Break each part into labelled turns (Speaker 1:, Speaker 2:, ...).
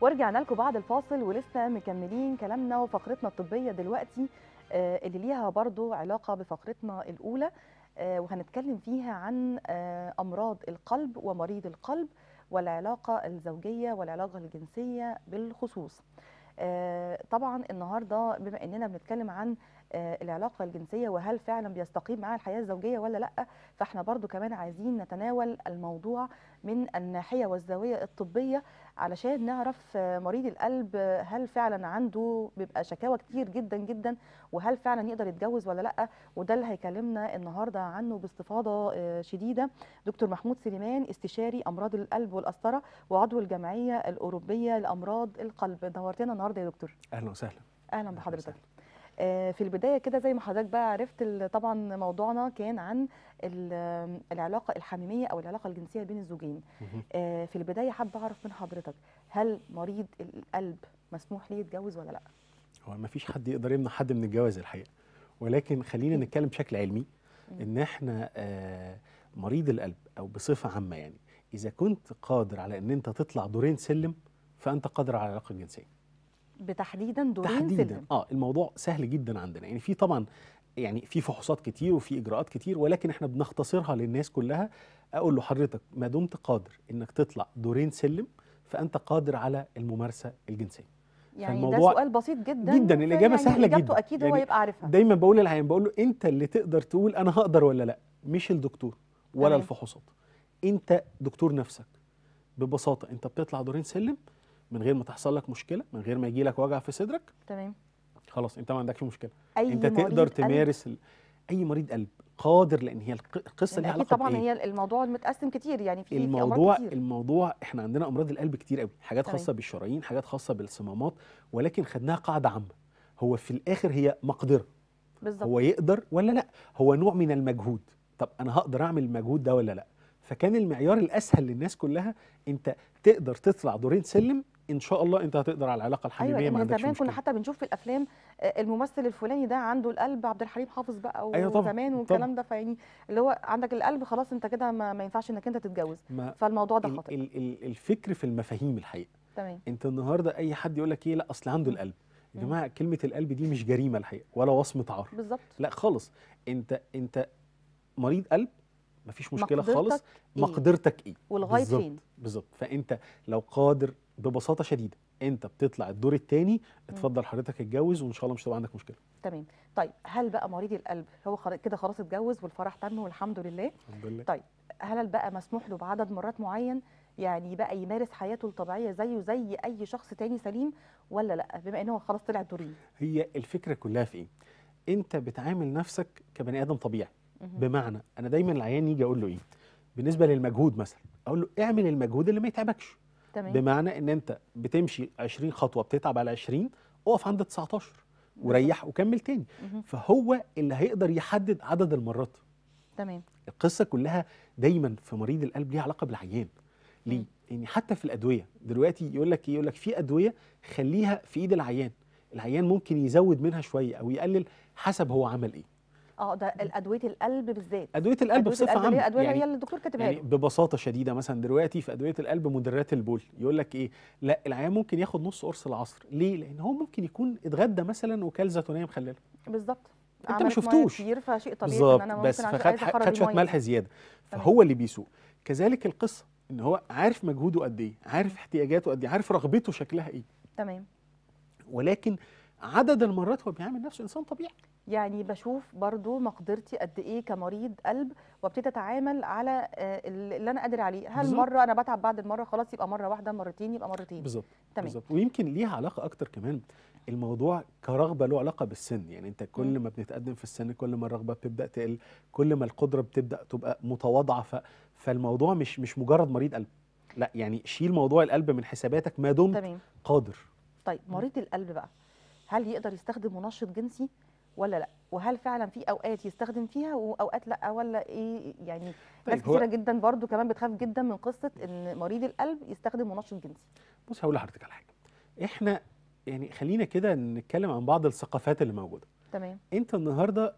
Speaker 1: ورجعنا لكم بعد الفاصل ولسه مكملين كلامنا وفقرتنا الطبيه دلوقتي آه، اللي ليها برضو علاقه بفقرتنا الاولى آه، وهنتكلم فيها عن آه، امراض القلب ومريض القلب والعلاقه الزوجيه والعلاقه الجنسيه بالخصوص طبعا النهارده بما اننا بنتكلم عن آه، العلاقه الجنسيه وهل فعلا بيستقيم معاها الحياه الزوجيه ولا لا فاحنا برضو كمان عايزين نتناول الموضوع من الناحيه والزاويه الطبيه علشان نعرف آه، مريض القلب آه، هل فعلا عنده بيبقى شكاوى كتير جدا جدا وهل فعلا يقدر يتجوز ولا لا وده اللي هيكلمنا النهارده عنه باستفاضه شديده دكتور محمود سليمان استشاري امراض القلب والقسطره وعضو الجمعيه الاوروبيه لامراض القلب نورتنا النهارده يا دكتور اهلا وسهلا اهلا بحضرتك آه، في البدايه كده زي ما حضرتك بقى عرفت طبعا موضوعنا كان عن العلاقه الحميميه او العلاقه الجنسيه بين الزوجين آه، في البدايه حابه اعرف من حضرتك هل مريض القلب مسموح ليه يتجوز ولا لا
Speaker 2: هو ما فيش حد يقدر يمنع حد من الجواز الحقيقه ولكن خلينا نتكلم بشكل علمي ان احنا آه، مريض القلب او بصفه عامه يعني اذا كنت قادر على ان انت تطلع دورين سلم فانت قادر على العلاقه الجنسيه
Speaker 1: بتحديدا دورين تحديدا
Speaker 2: اه الموضوع سهل جدا عندنا يعني في طبعا يعني في فحوصات كتير وفي اجراءات كتير ولكن احنا بنختصرها للناس كلها اقول له حضرتك ما دمت قادر انك تطلع دورين سلم فانت قادر على الممارسه الجنسيه يعني ده سؤال
Speaker 1: بسيط جدا جدا الاجابه يعني سهله جدا اكيد يعني هو يبقى عارفها
Speaker 2: دايما بقول للعيان بقول له انت اللي تقدر تقول انا هقدر ولا لا مش الدكتور ولا الفحوصات انت دكتور نفسك ببساطه انت بتطلع دورين سلم من غير ما تحصل لك مشكله من غير ما يجي لك وجع في صدرك تمام خلاص انت ما عندكش مشكله أي انت تقدر تمارس ال... اي مريض قلب قادر لان هي القصه ليها علاقه طبعا بإيه؟ هي
Speaker 1: الموضوع متقسم كتير يعني في الموضوع في كتير.
Speaker 2: الموضوع احنا عندنا امراض القلب كتير قوي حاجات طيب. خاصه بالشرايين حاجات خاصه بالصمامات ولكن خدناها قاعده عامه هو في الاخر هي مقدره بالظبط هو يقدر ولا لا هو نوع من المجهود طب انا هقدر اعمل المجهود ده ولا لا فكان المعيار الاسهل للناس كلها انت تقدر تطلع دورين سلم ان شاء الله انت هتقدر على العلاقه الحميميه أيوة مع عندكش زمان كنا
Speaker 1: حتى بنشوف في الافلام آه، الممثل الفلاني ده عنده القلب عبد الحليم حافظ بقى أيوة وزمان أيوة طبعًا والكلام ده فيعني اللي هو عندك القلب خلاص انت كده ما, ما ينفعش انك انت تتجوز
Speaker 2: فالموضوع ده خاطئ الفكر في المفاهيم الحقيقه تمام انت النهارده اي حد يقول لك ايه لا اصل عنده القلب يا جماعه كلمه القلب دي مش جريمه الحقيقه ولا وصمه عار بالظبط لا خالص انت انت مريض قلب مفيش مشكله مقدرتك خالص إيه؟ مقدرتك ايه ولغايه فين بالظبط فانت لو قادر ببساطه شديده انت بتطلع الدور الثاني اتفضل حضرتك اتجوز وان شاء الله مش هتبقى عندك مشكله
Speaker 1: تمام طيب هل بقى مريض القلب هو كده خلاص اتجوز والفرح تم والحمد لله الحمد لله طيب هل بقى مسموح له بعدد مرات معين يعني بقى يمارس حياته الطبيعيه زيه زي اي شخص تاني سليم ولا لا بما ان هو خلاص طلع
Speaker 2: الدورين هي الفكره كلها في ايه انت بتعامل نفسك كبني ادم طبيعي بمعنى انا دايما العيان يجي اقول له ايه بالنسبه للمجهود مثلا اقول له اعمل المجهود اللي ما يتعبكش تمام. بمعنى ان انت بتمشي 20 خطوه بتتعب على 20 اقف عند 19 وريح وكمل تاني مه. فهو اللي هيقدر يحدد عدد المرات تمام القصه كلها دايما في مريض القلب ليها علاقه بالعيان ليه يعني حتى في الادويه دلوقتي يقول لك إيه؟ يقول لك في ادويه خليها في ايد العيان العيان ممكن يزود منها شويه او يقلل حسب هو عمل ايه
Speaker 1: اه ده ادويه القلب بالذات
Speaker 2: ادويه القلب بصفه عامه ادويه يعني هي اللي
Speaker 1: الدكتور كاتبها يعني
Speaker 2: ببساطه شديده مثلا دلوقتي في ادويه القلب مدرات البول يقول لك ايه لا العيان ممكن ياخد نص قرص العصر ليه لان هو ممكن يكون اتغدى مثلا وكل زيتونيه مخلله
Speaker 1: بالظبط انت ما شفتوش يرفع شيء طبيعي بالظبط إن بس فخد خد شويه ملح زياده
Speaker 2: فهو اللي بيسوق كذلك القصه ان هو عارف مجهوده قد ايه عارف احتياجاته قد ايه عارف رغبته شكلها ايه تمام ولكن عدد المرات هو بيعامل نفسه انسان طبيعي
Speaker 1: يعني بشوف برضو مقدرتي قد ايه كمريض قلب وابتدي اتعامل على آه، اللي انا قادر عليه هل بالزبط. مره انا بتعب بعد المره
Speaker 2: خلاص يبقى مره واحده مرتين يبقى مرتين بالظبط تمام بالزبط. ويمكن ليها علاقه اكتر كمان الموضوع كرغبه له علاقه بالسن يعني انت كل ما بنتقدم في السن كل ما الرغبه بتبدا تقل كل ما القدره بتبدا تبقى متواضعه ف... فالموضوع مش مش مجرد مريض قلب لا يعني شيل موضوع القلب من حساباتك ما دمت تمام. قادر
Speaker 1: طيب مريض القلب بقى هل يقدر يستخدم منشط جنسي ولا لا وهل فعلا في اوقات يستخدم فيها واوقات لا ولا ايه يعني طيب ناس كتيره جدا برضو كمان بتخاف جدا من قصه ان مريض القلب يستخدم منشط جنسي
Speaker 2: بص هقول لحضرتك على حاجه احنا يعني خلينا كده نتكلم عن بعض الثقافات اللي موجوده تمام انت النهارده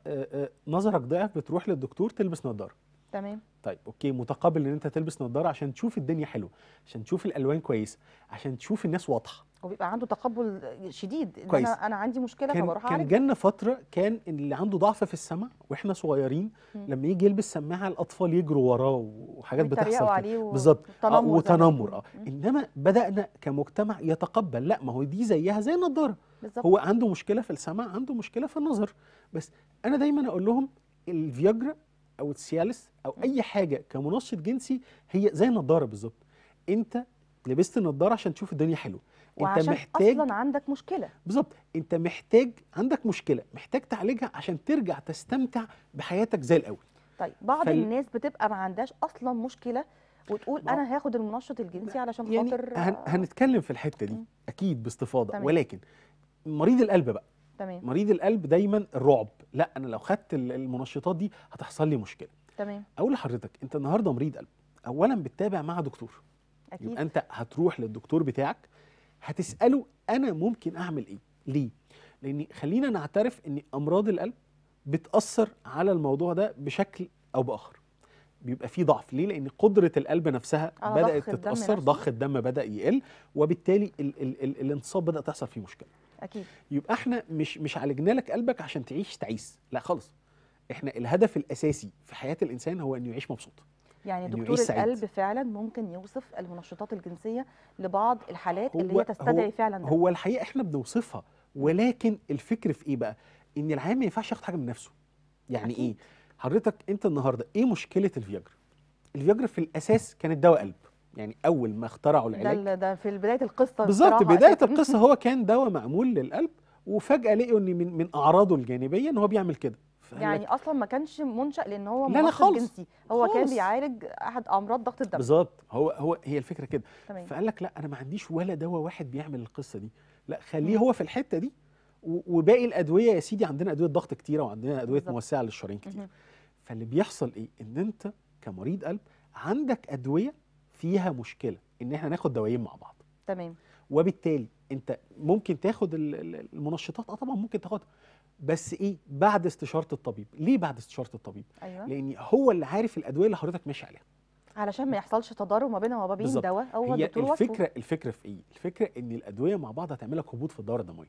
Speaker 2: نظرك ضعف بتروح للدكتور تلبس نظاره تمام طيب اوكي متقابل ان انت تلبس نظاره عشان تشوف الدنيا حلوه عشان تشوف الالوان كويسه عشان تشوف الناس واضحه
Speaker 1: وبيبقى عنده تقبل شديد إن كويس. انا انا عندي مشكله كان فبروح كان
Speaker 2: جالنا فتره كان اللي عنده ضعف في السمع واحنا صغيرين مم. لما يجي يلبس سماعه الاطفال يجروا وراه وحاجات بتحصل بالظبط آه، وتنمر اه انما بدانا كمجتمع يتقبل لا ما هو دي زيها زي النضاره هو عنده مشكله في السمع عنده مشكله في النظر بس انا دايما اقول لهم الفياجرا او السيالس او مم. اي حاجه كمنشط جنسي هي زي النضاره بالظبط انت لبست النضاره عشان تشوف الدنيا حلوه انت محتاج اصلا عندك مشكله بالظبط انت محتاج عندك مشكله محتاج تعالجها عشان ترجع تستمتع بحياتك زي الاول
Speaker 1: طيب بعض فال... الناس بتبقى ما عندهاش اصلا مشكله وتقول انا هاخد المنشط الجنسي علشان يعني خاطر هن...
Speaker 2: هنتكلم في الحته دي اكيد باستفاضه تمام. ولكن مريض القلب بقى تمام مريض القلب دايما الرعب لا انا لو خدت المنشطات دي هتحصل لي مشكله تمام اقول لحضرتك انت النهارده مريض قلب اولا بتتابع مع دكتور أكيد. يبقى انت هتروح للدكتور بتاعك هتساله انا ممكن اعمل ايه ليه لان خلينا نعترف ان امراض القلب بتاثر على الموضوع ده بشكل او باخر بيبقى فيه ضعف ليه لان قدره القلب نفسها بدات تتاثر ضخ الدم بدا يقل وبالتالي ال ال ال الانتصاب بدا تحصل فيه مشكله اكيد يبقى احنا مش مش عالجنا لك قلبك عشان تعيش تعيس لا خالص احنا الهدف الاساسي في حياه الانسان هو انه يعيش مبسوط
Speaker 1: يعني دكتور القلب فعلا ممكن يوصف المنشطات الجنسيه لبعض الحالات اللي هي تستدعي هو فعلا ده. هو
Speaker 2: الحقيقه احنا بنوصفها ولكن الفكر في ايه بقى ان العام ما ينفعش ياخد حاجه من نفسه يعني إيه؟ أكيد. ايه حضرتك انت النهارده ايه مشكله الفياجرا الفياجرا في الاساس كانت دواء قلب يعني اول ما اخترعوا العلاج
Speaker 1: ده ده في بدايه القصه بالظبط بدايه القصه
Speaker 2: هو كان دواء معمول للقلب وفجاه لقوا ان من, من اعراضه الجانبيه ان هو بيعمل كده يعني
Speaker 1: اصلا ما كانش منشأ لان هو ممارسه جنسي هو خلص. كان بيعالج احد امراض ضغط الدم بالظبط
Speaker 2: هو هو هي الفكره كده فقال لك لا انا ما عنديش ولا دواء واحد بيعمل القصه دي لا خليه مم. هو في الحته دي وباقي الادويه يا سيدي عندنا ادويه ضغط كتيره وعندنا ادويه بالزبط. موسعه للشرايين كتير مم. فاللي بيحصل ايه ان انت كمريض قلب عندك ادويه فيها مشكله ان احنا ناخد دوايين مع بعض تمام وبالتالي انت ممكن تاخد المنشطات اه طبعا ممكن تاخدها بس ايه بعد استشاره الطبيب ليه بعد استشاره الطبيب أيوة. لان هو اللي عارف الادويه اللي حضرتك ماشي عليها
Speaker 1: علشان ما يحصلش تضارب ما بينها وما بين دواء هو هي الفكره وصفه.
Speaker 2: الفكره في ايه الفكره ان الادويه مع بعض هتعمل لك هبوط في الدوره الدمويه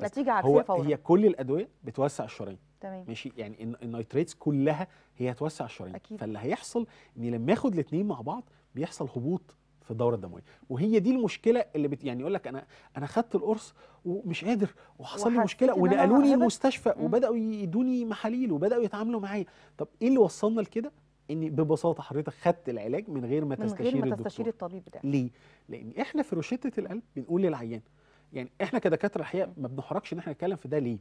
Speaker 2: نتيجه
Speaker 1: عكسيه فورا هي
Speaker 2: كل الادويه بتوسع الشرايين تمام ماشي يعني النيتريتس كلها هي هتوسع الشرايين فاللي هيحصل ان لما اخد الاثنين مع بعض بيحصل هبوط في الدوره الدمويه وهي دي المشكله اللي بت يعني يقول لك انا انا خدت القرص ومش قادر وحصل لي مشكله ونقلوني المستشفى وبداوا يدوني محاليل وبداوا يتعاملوا معايا طب ايه اللي وصلنا لكده ان ببساطه حضرتك خدت العلاج من غير ما من غير ما تستشير
Speaker 1: الطبيب ده ليه
Speaker 2: لان احنا في روشته القلب بنقول للعيان يعني احنا كدكاتره الحقيقه ما بنحرجش ان احنا نتكلم في ده ليه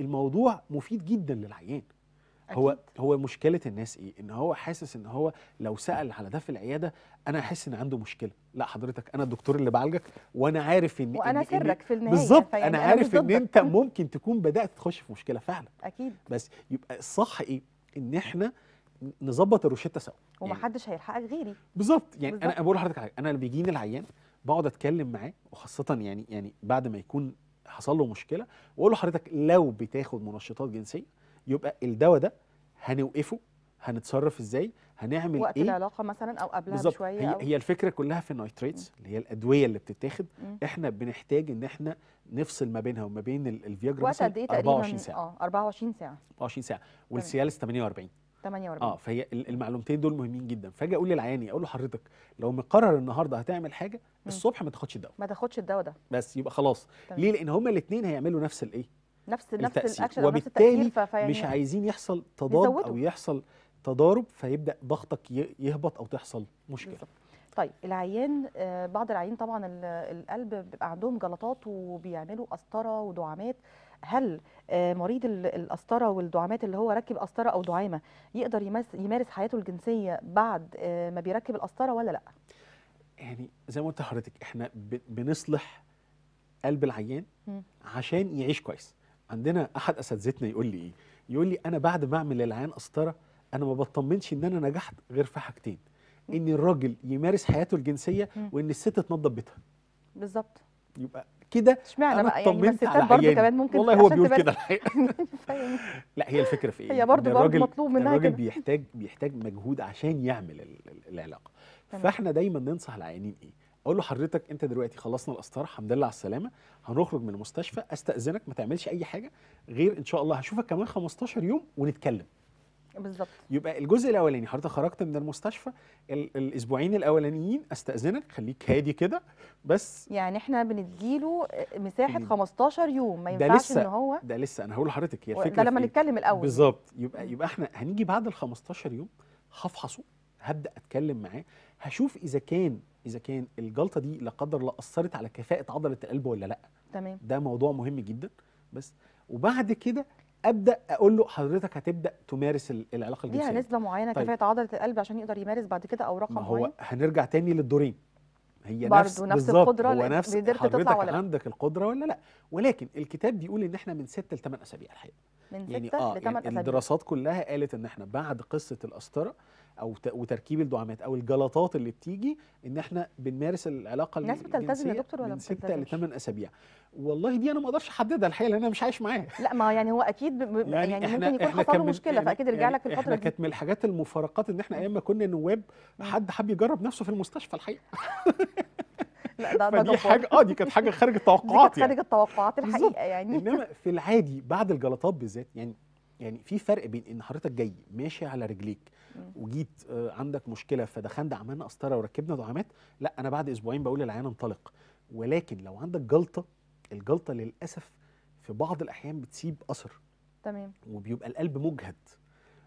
Speaker 2: الموضوع مفيد جدا للعيان أكيد. هو هو مشكله الناس ايه ان هو حاسس ان هو لو سال على ده في العياده انا احس ان عنده مشكله لا حضرتك انا الدكتور اللي بعالجك وانا عارف ان وانا سرك إن في النهايه بالظبط انا عارف ان انت ممكن تكون بدات تخش في مشكله فعلا اكيد بس يبقى الصح ايه ان احنا نظبط الروشته سوا
Speaker 1: يعني ومحدش يعني هيلحقك غيري
Speaker 2: بالظبط يعني بالزبط. انا بقول لحضرتك حاجه انا اللي بيجيني العيان بقعد اتكلم معاه وخاصه يعني يعني بعد ما يكون حصل له مشكله واقول له حضرتك لو بتاخد منشطات جنسيه يبقى الدواء ده هنوقفه هنتصرف ازاي هنعمل وقت ايه وقت العلاقه
Speaker 1: مثلا او قبلها بشويه هي, أو هي
Speaker 2: الفكره كلها في النايتريتس اللي هي الادويه اللي بتتاخد مم. احنا بنحتاج ان احنا نفصل ما بينها وما بين الفياجرا وقت ايه تقريبا 24 ساعه
Speaker 1: اه 24 ساعه
Speaker 2: 24 ساعه والسيالس 48 48 اه فهي المعلومتين دول مهمين جدا فاجي اقول للعياني اقول له حضرتك لو مقرر النهارده هتعمل حاجه الصبح ما تاخدش الدواء
Speaker 1: ما تاخدش الدواء ده
Speaker 2: بس يبقى خلاص تمام. ليه لان هما الاثنين هيعملوا نفس الايه
Speaker 1: نفس نفس الاكشن وبالتالي نفس وبالتالي مش يعني
Speaker 2: عايزين يحصل تضاد او يحصل تضارب فيبدا ضغطك يهبط او تحصل مشكله بالزبط.
Speaker 1: طيب العيان آه، بعض العيان طبعا القلب بيبقى عندهم جلطات وبيعملوا قسطره ودعامات هل آه، مريض القسطره والدعامات اللي هو ركب قسطره او دعامه يقدر يمارس حياته الجنسيه بعد آه، ما بيركب القسطره ولا لا؟
Speaker 2: يعني زي ما قلت لحضرتك احنا بنصلح قلب العيان عشان يعيش كويس عندنا احد اساتذتنا يقول لي ايه يقول لي انا بعد ما اعمل للعيان قسطره انا ما بطمنش ان انا نجحت غير في حاجتين ان الراجل يمارس حياته الجنسيه وان الست تنضف بيتها بالظبط يبقى
Speaker 1: كده اشمعنى بقى يعني الستات برضه كمان ممكن والله هو بيقول كده
Speaker 2: لا هي الفكره في ايه هي برضه برضه مطلوب منها الراجل بيحتاج بيحتاج مجهود عشان يعمل العلاقه فاحنا دايما ننصح العيانين ايه اقول له حضرتك انت دلوقتي خلصنا القسطره الحمد لله على السلامه هنخرج من المستشفى استاذنك ما تعملش اي حاجه غير ان شاء الله هشوفك كمان 15 يوم ونتكلم بالظبط يبقى الجزء الاولاني حضرتك خرجت من المستشفى الاسبوعين الاولانيين استاذنك خليك هادي كده بس
Speaker 1: يعني احنا بنديله مساحه 15 يوم ما ينفعش ان هو
Speaker 2: ده لسه انا هقول لحضرتك هي الفكره ده لما إيه؟ نتكلم الاول بالظبط يبقى يبقى احنا هنيجي بعد ال 15 يوم هفحصه هبدا اتكلم معاه هشوف اذا كان اذا كان الجلطه دي لا قدر الله اثرت على كفاءه عضله القلب ولا لا تمام ده موضوع مهم جدا بس وبعد كده ابدا اقول له حضرتك هتبدا تمارس العلاقه الجنسيه ليها نسبه
Speaker 1: معينه طيب. كفاءه عضله القلب عشان يقدر يمارس بعد كده او رقم معين هو
Speaker 2: معين. هنرجع تاني للدورين هي نفس نفس القدره هو نفس حضرتك ولا عندك القدره ولا لا ولكن الكتاب بيقول ان احنا من 6 ل 8 اسابيع الحقيقه
Speaker 1: من 6 ل 8 اسابيع يعني الدراسات
Speaker 2: كلها قالت ان احنا بعد قصه القسطره او وتركيب الدعامات او الجلطات اللي بتيجي ان احنا بنمارس العلاقه الناس بتلتزم يا دكتور ولا من ستة ل 8 اسابيع والله دي انا ما اقدرش احددها الحقيقه لان انا مش عايش معاه لا ما يعني هو اكيد يعني, يعني ممكن يكون حصل له مشكله يعني فاكيد رجع يعني لك الفتره احنا كانت من الحاجات المفارقات ان احنا ايام ما كنا نواب حد حب يجرب نفسه في المستشفى الحقيقه
Speaker 1: لا ده ده حاجه اه
Speaker 2: دي كانت حاجه خارج التوقعات دي كانت يعني. خارج
Speaker 1: التوقعات الحقيقه يعني انما
Speaker 2: في العادي بعد الجلطات بالذات يعني يعني في فرق بين ان حضرتك جاي ماشي على رجليك وجيت آه، عندك مشكله فدخلنا عملنا قسطره وركبنا دعامات لا انا بعد اسبوعين بقول للعيان انطلق ولكن لو عندك جلطه الجلطه للاسف في بعض الاحيان بتسيب اثر تمام وبيبقى القلب مجهد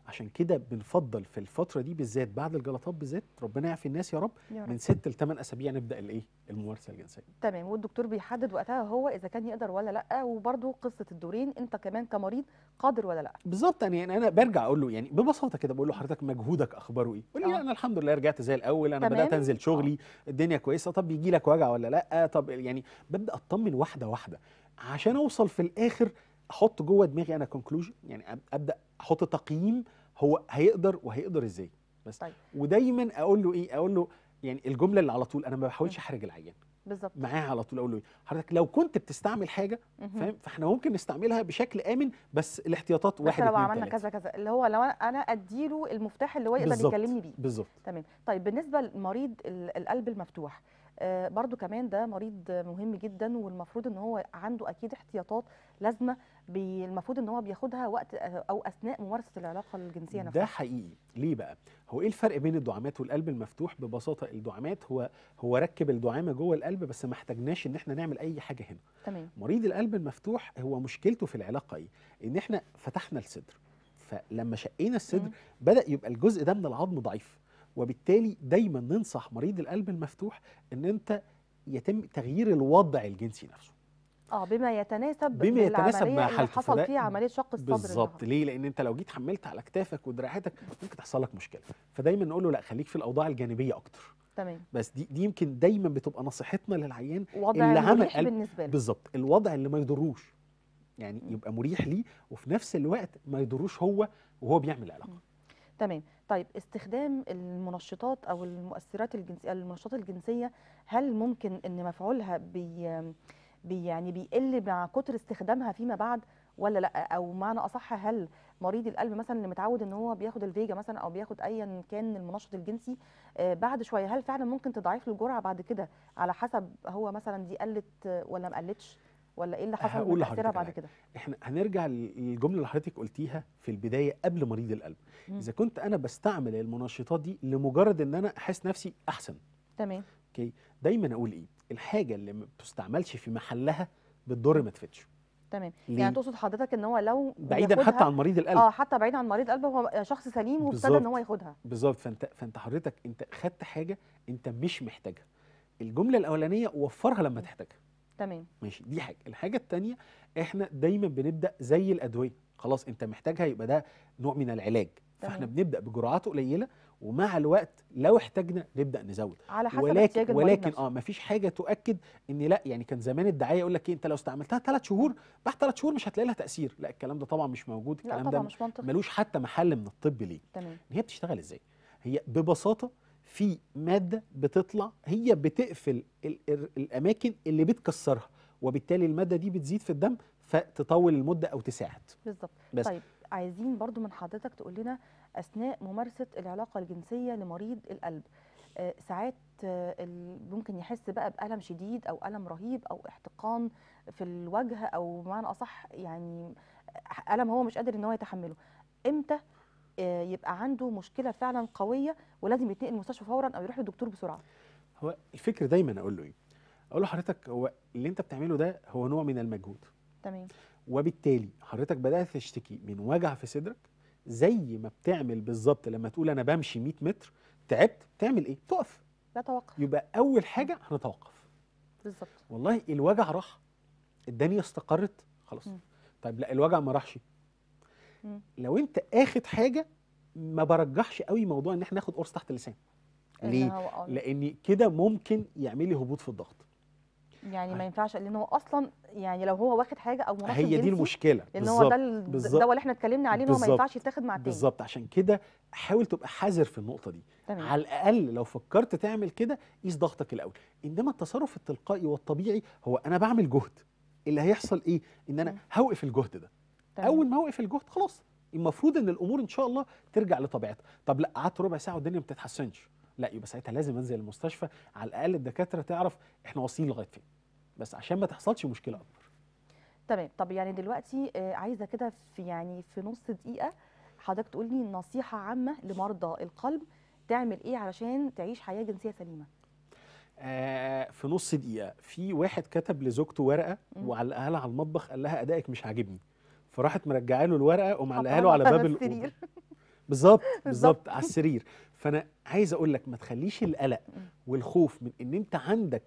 Speaker 2: عشان كده بنفضل في الفتره دي بالذات بعد الجلطات بالذات ربنا يعفي الناس يا رب, يا رب. من ست لثمان اسابيع نبدا الايه الممارسه الجنسيه
Speaker 1: تمام والدكتور بيحدد وقتها هو اذا كان يقدر ولا لا وبرده قصه الدورين انت كمان كمريض قادر ولا لا
Speaker 2: بالظبط يعني, يعني انا برجع اقول له يعني ببساطه كده بقول له حضرتك مجهودك اخباره ايه يقول لي آه. انا الحمد لله رجعت زي الاول انا تمام. بدات انزل شغلي أوه. الدنيا كويسه طب بيجي لك وجع ولا لا طب يعني ببدا اطمن واحده واحده عشان اوصل في الاخر احط جوه دماغي انا كونكلوجن يعني ابدا احط تقييم هو هيقدر وهيقدر ازاي بس طيب. ودايما اقول له ايه اقول له يعني الجمله اللي على طول انا ما بحاولش احرج العيان بالظبط معاها على طول اقول له ايه حضرتك لو كنت بتستعمل حاجه فاهم فاحنا ممكن نستعملها بشكل امن بس الاحتياطات واحد بس لو عملنا كذا
Speaker 1: كذا اللي هو لو انا اديله المفتاح اللي هو يقدر يكلمني بيه بالظبط تمام طيب بالنسبه لمريض القلب المفتوح آه، برضو كمان ده مريض مهم جدا والمفروض ان هو عنده اكيد احتياطات لازمه المفروض ان هو بياخدها وقت آه، او اثناء ممارسه العلاقه الجنسيه نفسها ده
Speaker 2: حقيقي ليه بقى هو ايه الفرق بين الدعامات والقلب المفتوح ببساطه الدعامات هو هو ركب الدعامه جوه القلب بس ما احتاجناش ان احنا نعمل اي حاجه هنا تمام مريض القلب المفتوح هو مشكلته في العلاقه ايه ان احنا فتحنا الصدر فلما شقينا الصدر بدا يبقى الجزء ده من العظم ضعيف وبالتالي دايما ننصح مريض القلب المفتوح ان انت يتم تغيير الوضع الجنسي نفسه
Speaker 1: اه بما يتناسب بما يتناسب مع حصل فيها عمليه شق الصدر بالظبط
Speaker 2: ليه لان انت لو جيت حملت على كتافك ودراعاتك ممكن تحصل لك مشكله فدايما نقول له لا خليك في الاوضاع الجانبيه اكتر تمام بس دي دي يمكن دايما بتبقى نصيحتنا للعيان وضع اللي عمل قلب بالنسبه له بالظبط الوضع اللي ما يضروش يعني يبقى مريح ليه وفي نفس الوقت ما يضروش هو وهو بيعمل علاقه
Speaker 1: تمام طيب استخدام المنشطات او المؤثرات الجنسيه المنشطات الجنسيه هل ممكن ان مفعولها بي, بي يعني بيقل مع كتر استخدامها فيما بعد ولا لا او معنى اصح هل مريض القلب مثلا اللي متعود ان هو بياخد الفيجا مثلا او بياخد ايا كان المنشط الجنسي آه، بعد شويه هل فعلا ممكن تضعيف له الجرعه بعد كده على حسب هو مثلا دي قلت ولا ما قلتش ولا ايه اللي حصل هقول لحضرتك بعد كده
Speaker 2: احنا هنرجع للجمله اللي حضرتك قلتيها في البدايه قبل مريض القلب مم. اذا كنت انا بستعمل المنشطات دي لمجرد ان انا احس نفسي احسن تمام اوكي دايما اقول ايه الحاجه اللي ما بتستعملش في محلها بتضر ما تفيدش
Speaker 1: تمام يعني تقصد حضرتك ان هو لو بعيدا حتى عن مريض القلب اه حتى بعيدا عن مريض القلب هو شخص سليم وابتدى ان هو ياخدها
Speaker 2: بالظبط فانت فانت حضرتك انت خدت حاجه انت مش محتاجها الجمله الاولانيه وفرها لما تحتاجها تمام ماشي دي حاجه الحاجه الثانيه احنا دايما بنبدا زي الادويه خلاص انت محتاجها يبقى ده نوع من العلاج تمام. فاحنا بنبدا بجرعات قليله ومع الوقت لو احتاجنا نبدا نزود على حسب ولكن ولكن اه مفيش حاجه تؤكد ان لا يعني كان زمان الدعايه يقول لك ايه انت لو استعملتها ثلاث شهور بعد ثلاث شهور مش هتلاقي لها تاثير لا الكلام ده طبعا مش موجود الكلام ده مش منطقي ملوش حتى محل من الطب ليه تمام هي بتشتغل ازاي هي ببساطه في ماده بتطلع هي بتقفل الاماكن اللي بتكسرها وبالتالي الماده دي بتزيد في الدم فتطول المده او تساعد
Speaker 1: بالظبط طيب عايزين برضو من حضرتك تقول لنا اثناء ممارسه العلاقه الجنسيه لمريض القلب آه، ساعات آه، ممكن يحس بقى بالم شديد او الم رهيب او احتقان في الوجه او بمعنى اصح يعني الم هو مش قادر ان هو يتحمله امتى آه، يبقى عنده مشكله فعلا قويه ولازم يتنقل المستشفى فورا او يروح للدكتور بسرعه
Speaker 2: هو الفكر دايما اقول له ايه اقول له حضرتك هو اللي انت بتعمله ده هو نوع من المجهود تمام وبالتالي حضرتك بدات تشتكي من وجع في صدرك زي ما بتعمل بالظبط لما تقول انا بمشي 100 متر تعبت تعمل ايه تقف لا توقف يبقى اول حاجه هنتوقف بالظبط والله الوجع راح الدنيا استقرت خلاص طيب لا الوجع ما راحش لو انت اخد حاجه ما برجحش قوي موضوع ان احنا ناخد قرص تحت اللسان ليه آه. لان كده ممكن يعمل لي هبوط في الضغط
Speaker 1: يعني ما ينفعش لان هو اصلا يعني لو هو واخد حاجه او مناسب هي دي المشكله لان هو ده ده اللي احنا اتكلمنا عليه ان هو ما ينفعش يتاخد مع التاني
Speaker 2: بالظبط عشان كده حاول تبقى حذر في النقطه دي تمام. على الاقل لو فكرت تعمل كده قيس ضغطك الاول انما التصرف التلقائي والطبيعي هو انا بعمل جهد اللي هيحصل ايه ان انا هوقف الجهد ده تمام. اول ما وقف الجهد خلاص المفروض ان الامور ان شاء الله ترجع لطبيعتها طب لا قعدت ربع ساعه والدنيا ما بتتحسنش لا يبقى ساعتها لازم انزل المستشفى على الاقل الدكاتره تعرف احنا واصلين لغايه فين بس عشان ما تحصلش مشكله اكبر
Speaker 1: تمام طب يعني دلوقتي آه، عايزه كده في يعني في نص دقيقه حضرتك تقول لي نصيحه عامه لمرضى القلب تعمل ايه علشان تعيش حياه جنسيه سليمه
Speaker 2: آه، في نص دقيقه في واحد كتب لزوجته ورقه وعلقها لها على المطبخ قال لها ادائك مش عاجبني فراحت مرجعه له الورقه ومعلقها له على باب السرير بالظبط بالظبط على السرير فانا عايز اقول لك ما تخليش القلق والخوف من ان انت عندك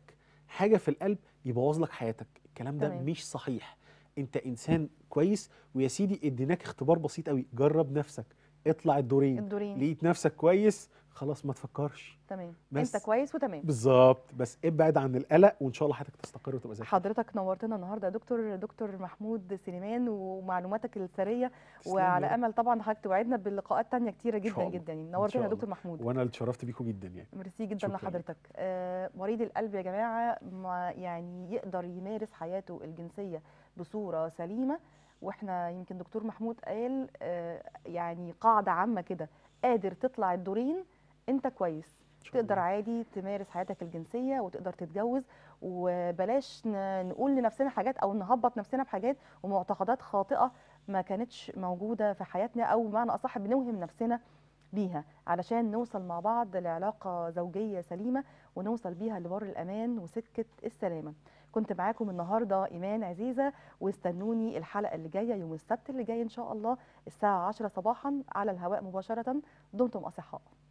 Speaker 2: حاجه في القلب يبوظ لك حياتك الكلام ده تمام. مش صحيح انت انسان كويس ويا سيدي اديناك اختبار بسيط قوي جرب نفسك اطلع الدورين, الدورين. لقيت نفسك كويس خلاص ما تفكرش تمام انت كويس وتمام بالظبط بس ابعد عن القلق وان شاء الله حياتك تستقر وتبقى زي
Speaker 1: حضرتك نورتنا النهارده يا دكتور دكتور محمود سليمان ومعلوماتك الثريه وعلى امل طبعا حضرتك توعدنا بلقاءات ثانيه كتيره جدا جدا يعني نورتنا يا دكتور محمود
Speaker 2: وانا اللي اتشرفت بيكم جدا يعني ميرسي جدا لحضرتك
Speaker 1: آه مريض القلب يا جماعه ما يعني يقدر يمارس حياته الجنسيه بصوره سليمه واحنا يمكن دكتور محمود قال آه يعني قاعده عامه كده قادر تطلع الدورين انت كويس تقدر عادي تمارس حياتك الجنسيه وتقدر تتجوز وبلاش نقول لنفسنا حاجات او نهبط نفسنا بحاجات ومعتقدات خاطئه ما كانتش موجوده في حياتنا او بمعنى اصح بنوهم نفسنا بيها علشان نوصل مع بعض لعلاقه زوجيه سليمه ونوصل بيها لبر الامان وسكه السلامه كنت معاكم النهارده ايمان عزيزه واستنوني الحلقه اللي جايه يوم السبت اللي جاي ان شاء الله الساعه 10 صباحا على الهواء مباشره دمتم اصحاء